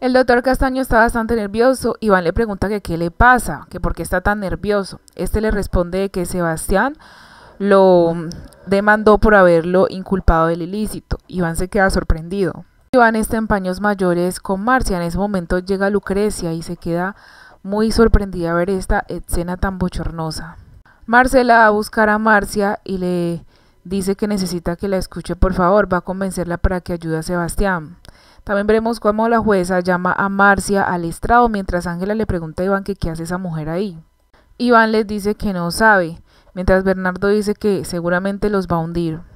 El doctor Castaño está bastante nervioso. Iván le pregunta que qué le pasa, que por qué está tan nervioso. Este le responde que Sebastián lo mm, demandó por haberlo inculpado del ilícito. Iván se queda sorprendido. Iván está en paños mayores con Marcia. En ese momento llega Lucrecia y se queda muy sorprendida a ver esta escena tan bochornosa. Marcela va a buscar a Marcia y le dice que necesita que la escuche por favor, va a convencerla para que ayude a Sebastián. También veremos cómo la jueza llama a Marcia al estrado mientras Ángela le pregunta a Iván que qué hace esa mujer ahí. Iván les dice que no sabe, mientras Bernardo dice que seguramente los va a hundir.